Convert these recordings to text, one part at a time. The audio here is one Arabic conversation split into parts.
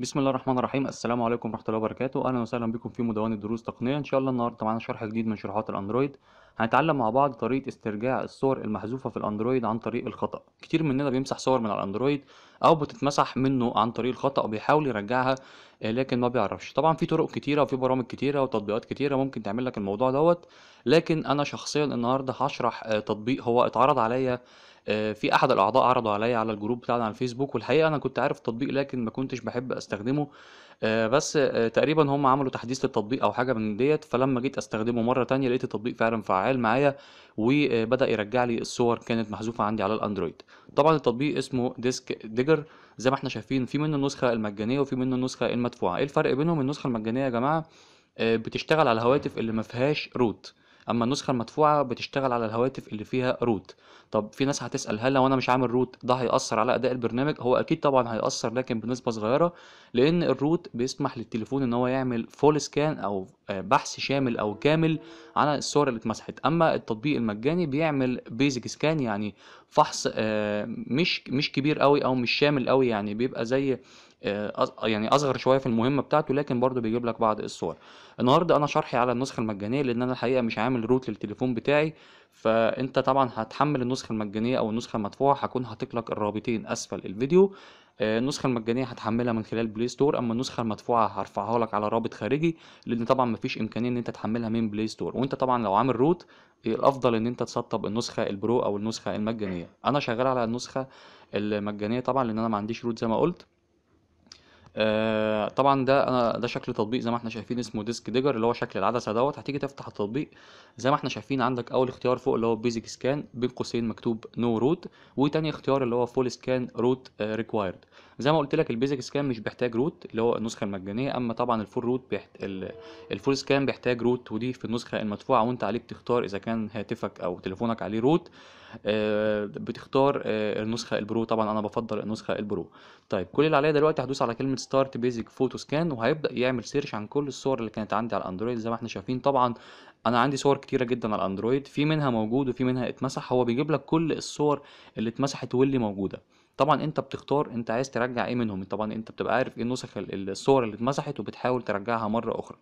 بسم الله الرحمن الرحيم السلام عليكم ورحمه الله وبركاته اهلا وسهلا بكم في مدونه دروس تقنيه ان شاء الله النهارده معانا شرح جديد من شروحات الاندرويد هنتعلم مع بعض طريقه استرجاع الصور المحذوفه في الاندرويد عن طريق الخطا كتير مننا بيمسح صور من الاندرويد او بتتمسح منه عن طريق الخطا وبيحاول يرجعها آه، لكن ما بيعرفش طبعا في طرق كتيره وفي برامج كتيره وتطبيقات كتيره ممكن تعمل لك الموضوع دوت لكن انا شخصيا النهارده هشرح آه، تطبيق هو اتعرض عليا آه، في احد الاعضاء عرضوا عليا على الجروب بتاعنا على الفيسبوك والحقيقه انا كنت عارف التطبيق لكن ما كنتش بحب استخدمه آه، بس آه، تقريبا هم عملوا تحديث للتطبيق او حاجه من ديت فلما جيت استخدمه مره تانية لقيت التطبيق فعلا فعال معايا وبدا يرجع لي الصور كانت محذوفه عندي على الاندرويد طبعا التطبيق اسمه ديسك ديجر زي ما احنا شايفين في منه النسخه المجانيه وفي منه النسخه المدفوعه ايه الفرق بينهم النسخه المجانيه يا جماعه بتشتغل على الهواتف اللي ما فيهاش روت اما النسخه المدفوعه بتشتغل على الهواتف اللي فيها روت طب في ناس هتسال هل لو انا مش عامل روت ده هياثر على اداء البرنامج هو اكيد طبعا هياثر لكن بنسبه صغيره لان الروت بيسمح للتليفون ان هو يعمل فول سكان او آه، بحث شامل او كامل عن الصور اللي اتمسحت اما التطبيق المجاني بيعمل بيزك سكان يعني فحص آه، مش مش كبير قوي او مش شامل قوي يعني بيبقى زي آه، يعني اصغر شويه في المهمه بتاعته لكن برضه بيجيب لك بعض الصور النهارده انا شرحي على النسخه المجانيه لان انا الحقيقه مش عامل روت للتليفون بتاعي فانت طبعا هتحمل النسخه المجانيه او النسخه المدفوعه هكون حاطط لك الرابطين اسفل الفيديو آه، النسخه المجانيه هتحملها من خلال بلاي ستور اما النسخه المدفوعه هرفعها لك على رابط خارجي لان طبعا مفيش امكانيه ان انت تحملها من بلاي ستور وانت طبعا لو عامل روت إيه الافضل ان انت تسطب النسخه البرو او النسخه المجانيه انا شغال على النسخه المجانيه طبعا لان انا ما عنديش روت زي ما قلت آه طبعا ده انا ده شكل تطبيق زي ما احنا شايفين اسمه ديسك ديجر اللي هو شكل العدسه دوت هتيجي تفتح التطبيق زي ما احنا شايفين عندك اول اختيار فوق اللي هو بيزك سكان بين قوسين مكتوب نو no روت وتاني اختيار اللي هو فول سكان روت ريكوايرد زي ما قلت لك البيزك سكان مش بيحتاج روت اللي هو النسخه المجانيه اما طبعا الفول روت بيحت... الفول سكان بيحتاج روت ودي في النسخه المدفوعه وانت عليك تختار اذا كان هاتفك او تليفونك عليه روت آه بتختار آه النسخه البرو طبعا انا بفضل النسخه البرو طيب كل اللي عليا دلوقتي هدوس على كلمه ستارت بيزك فوتو سكان وهيبدا يعمل سيرش عن كل الصور اللي كانت عندي على الاندرويد زي ما احنا شايفين طبعا انا عندي صور كتيره جدا على الاندرويد في منها موجود وفي منها اتمسح هو بيجيب لك كل الصور اللي اتمسحت واللي موجوده طبعا انت بتختار انت عايز ترجع ايه منهم طبعا انت بتبقى عارف ايه النسخ الصور اللي اتمسحت وبتحاول ترجعها مره اخرى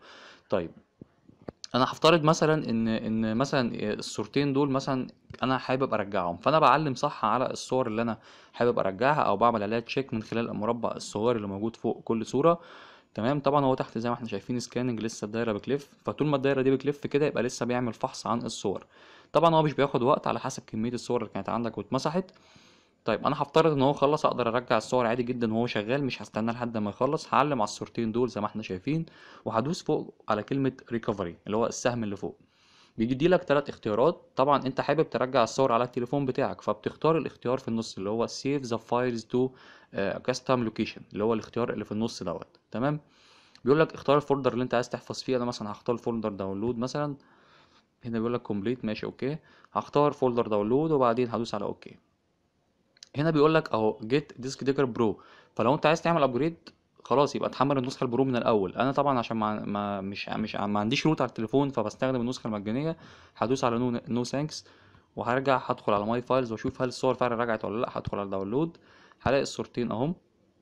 طيب انا هفترض مثلا ان ان مثلا الصورتين دول مثلا انا حابب ارجعهم فانا بعلم صح على الصور اللي انا حابب ارجعها او بعمل عليها تشيك من خلال المربع الصغير اللي موجود فوق كل صوره تمام طبعا هو تحت زي ما احنا شايفين سكاننج لسه الدايره بتلف فطول ما الدايره دي بتلف كده يبقى لسه بيعمل فحص عن الصور طبعا هو مش بياخد وقت على حسب كميه الصور اللي كانت عندك واتمسحت طيب انا هفترض ان هو خلص اقدر ارجع الصور عادي جدا وهو شغال مش هستنى لحد ما يخلص هعلم على الصورتين دول زي ما احنا شايفين وهدوس فوق على كلمه ريكفري اللي هو السهم اللي فوق بيدي لك ثلاث اختيارات طبعا انت حابب ترجع الصور على التليفون بتاعك فبتختار الاختيار في النص اللي هو save the files to آه، custom location اللي هو الاختيار اللي في النص دوت تمام بيقول لك اختار الفولدر اللي انت عايز تحفظ فيه انا مثلا هختار فولدر داونلود مثلا هنا بيقول لك كومبليت ماشي اوكي هختار فولدر داونلود وبعدين هدوس على اوكي هنا بيقول لك اهو جيت ديسك ديكر برو فلو انت عايز تعمل ابجريد خلاص يبقى اتحمل النسخه البرو من الاول انا طبعا عشان ما, ما مش مش ما عنديش روت على التليفون فبستخدم النسخه المجانيه هدوس على نو نو ثانكس وهرجع هدخل على ماي فايلز واشوف هل الصور فعلا رجعت ولا لا هدخل على داونلود هلاقي الصورتين اهم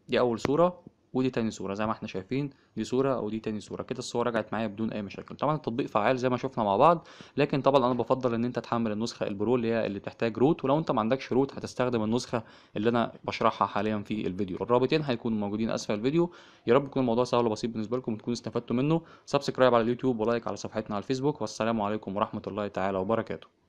دي اول صوره ودي تاني صورة زي ما احنا شايفين دي صورة ودي تاني صورة كده الصور رجعت معايا بدون اي مشاكل طبعا التطبيق فعال زي ما شفنا مع بعض لكن طبعا انا بفضل ان انت تحمل النسخة البرو اللي هي اللي بتحتاج روت ولو انت ما عندكش روت هتستخدم النسخة اللي انا بشرحها حاليا في الفيديو الرابطين هيكونوا موجودين اسفل الفيديو يا رب يكون الموضوع سهل وبسيط بالنسبة لكم وتكونوا استفدتوا منه سبسكرايب على اليوتيوب ولايك على صفحتنا على الفيسبوك والسلام عليكم ورحمة الله تعالى وبركاته